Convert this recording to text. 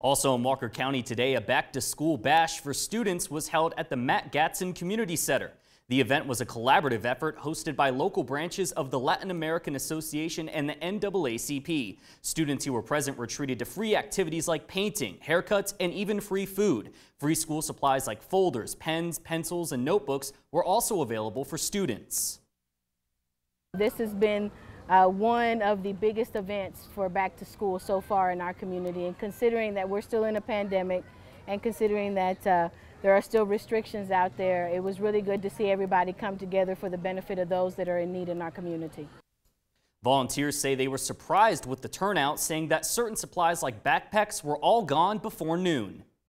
Also in Walker County today, a back to school bash for students was held at the Matt Gatson Community Center. The event was a collaborative effort hosted by local branches of the Latin American Association and the NAACP. Students who were present were treated to free activities like painting, haircuts, and even free food. Free school supplies like folders, pens, pencils, and notebooks were also available for students. This has been uh, one of the biggest events for back to school so far in our community. And considering that we're still in a pandemic and considering that uh, there are still restrictions out there, it was really good to see everybody come together for the benefit of those that are in need in our community. Volunteers say they were surprised with the turnout, saying that certain supplies like backpacks were all gone before noon.